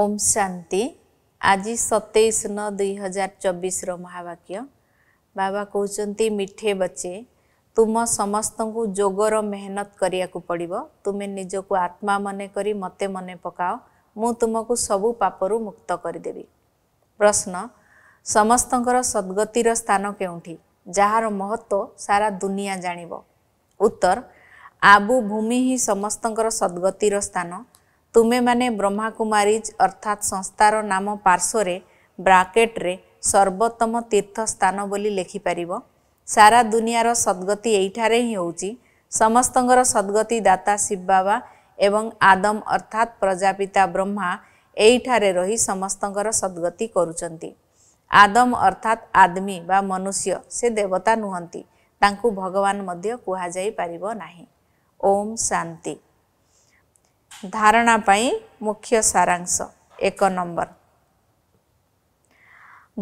ଓମ୍ ଶାନ୍ତି ଆଜି ସତେଇଶ ନଅ ଦୁଇହଜାର ଚବିଶର ମହାବାକ୍ୟ ବାବା କହୁଛନ୍ତି ମିଠେ ବଚେ ତୁମ ସମସ୍ତଙ୍କୁ ଯୋଗର ମେହନତ କରିବାକୁ ପଡ଼ିବ ତୁମେ ନିଜକୁ ଆତ୍ମା ମନେ କରି ମୋତେ ମନେ ପକାଅ ମୁଁ ତୁମକୁ ସବୁ ପାପରୁ ମୁକ୍ତ କରିଦେବି ପ୍ରଶ୍ନ ସମସ୍ତଙ୍କର ସଦ୍ଗତିର ସ୍ଥାନ କେଉଁଠି ଯାହାର ମହତ୍ଵ ସାରା ଦୁନିଆ ଜାଣିବ ଉତ୍ତର ଆବୁ ଭୂମି ହିଁ ସମସ୍ତଙ୍କର ସଦ୍ଗତିର ସ୍ଥାନ ତୁମେମାନେ ବ୍ରହ୍ମାକୁମାରୀଜ ଅର୍ଥାତ୍ ସଂସ୍ଥାର ନାମ ପାର୍ଶ୍ୱରେ ବ୍ରାକେଟ୍ରେ ସର୍ବୋତ୍ତମ ତୀର୍ଥସ୍ଥାନ ବୋଲି ଲେଖିପାରିବ ସାରା ଦୁନିଆର ସଦ୍ଗତି ଏଇଠାରେ ହିଁ ହେଉଛି ସମସ୍ତଙ୍କର ସଦ୍ଗତି ଦାତା ଶିବ ବାବା ଏବଂ ଆଦମ ଅର୍ଥାତ୍ ପ୍ରଜାପିତା ବ୍ରହ୍ମା ଏଇଠାରେ ରହି ସମସ୍ତଙ୍କର ସଦ୍ଗତି କରୁଛନ୍ତି ଆଦମ ଅର୍ଥାତ୍ ଆଦମୀ ବା ମନୁଷ୍ୟ ସେ ଦେବତା ନୁହନ୍ତି ତାଙ୍କୁ ଭଗବାନ ମଧ୍ୟ କୁହାଯାଇପାରିବ ନାହିଁ ଓମ୍ ଶାନ୍ତି ଧାରଣା ପାଇଁ ମୁଖ୍ୟ ସାରାଂଶ ଏକ ନମ୍ବର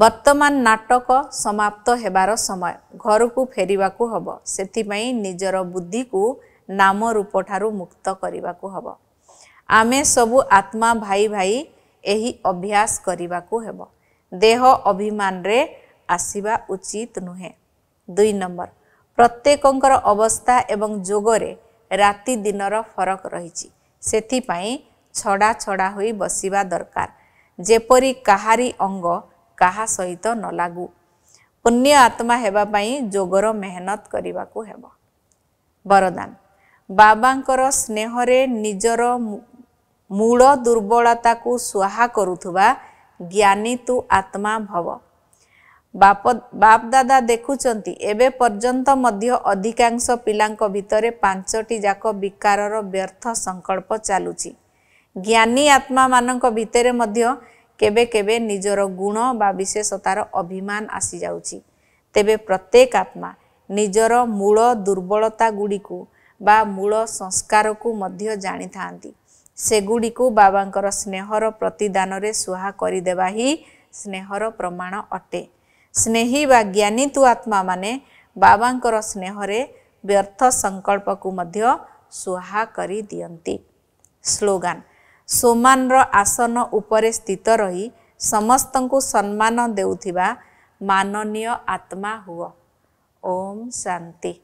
ବର୍ତ୍ତମାନ ନାଟକ ସମାପ୍ତ ହେବାର ସମୟ ଘରକୁ ଫେରିବାକୁ ହେବ ସେଥିପାଇଁ ନିଜର ବୁଦ୍ଧିକୁ ନାମ ରୂପଠାରୁ ମୁକ୍ତ କରିବାକୁ ହେବ ଆମେ ସବୁ ଆତ୍ମା ଭାଇ ଭାଇ ଏହି ଅଭ୍ୟାସ କରିବାକୁ ହେବ ଦେହ ଅଭିମାନରେ ଆସିବା ଉଚିତ ନୁହେଁ ଦୁଇ ନମ୍ବର ପ୍ରତ୍ୟେକଙ୍କର ଅବସ୍ଥା ଏବଂ ଯୋଗରେ ରାତି ଦିନର ଫରକ ରହିଛି ସେଥିପାଇଁ ଛଡ଼ା ଛଡ଼ା ହୋଇ ବସିବା ଦରକାର ଯେପରି କାହାରି ଅଙ୍ଗ କାହା ସହିତ ନ ଲାଗୁ ପୁଣ୍ୟ ଆତ୍ମା ହେବା ପାଇଁ ଯୋଗର ମେହନତ କରିବାକୁ ହେବ ବରଦାନ ବାବାଙ୍କର ସ୍ନେହରେ ନିଜର ମୂଳ ଦୁର୍ବଳତାକୁ ସୁହା କରୁଥିବା ଜ୍ଞାନୀ ତୁ ଆତ୍ମା ଭବ ବାପ ବାପ ଦାଦା ଦେଖୁଛନ୍ତି ଏବେ ପର୍ଯ୍ୟନ୍ତ ମଧ୍ୟ ଅଧିକାଂଶ ପିଲାଙ୍କ ଭିତରେ ପାଞ୍ଚଟି ଯାକ ବିକାରର ବ୍ୟର୍ଥ ସଂକଳ୍ପ ଚାଲୁଛି ଜ୍ଞାନୀ ଆତ୍ମାମାନଙ୍କ ଭିତରେ ମଧ୍ୟ କେବେ କେବେ ନିଜର ଗୁଣ ବା ବିଶେଷତାର ଅଭିମାନ ଆସିଯାଉଛି ତେବେ ପ୍ରତ୍ୟେକ ଆତ୍ମା ନିଜର ମୂଳ ଦୁର୍ବଳତା ଗୁଡ଼ିକୁ ବା ମୂଳ ସଂସ୍କାରକୁ ମଧ୍ୟ ଜାଣିଥାନ୍ତି ସେଗୁଡ଼ିକୁ ବାବାଙ୍କର ସ୍ନେହର ପ୍ରତିଦାନରେ ସୁହା କରିଦେବା ହିଁ ସ୍ନେହର ପ୍ରମାଣ ଅଟେ ସ୍ନେହୀ ବା ଜ୍ଞାନୀ ତୁ ଆତ୍ମାମାନେ ବାବାଙ୍କର ସ୍ନେହରେ ବ୍ୟର୍ଥ ସଂକଳ୍ପକୁ ମଧ୍ୟ ସୁହା କରିଦିଅନ୍ତି ସ୍ଲୋଗାନ୍ ସୋମାନର ଆସନ ଉପରେ ସ୍ଥିତ ରହି ସମସ୍ତଙ୍କୁ ସମ୍ମାନ ଦେଉଥିବା ମାନନୀୟ ଆତ୍ମା ହୁଅ ଓମ୍ ଶାନ୍ତି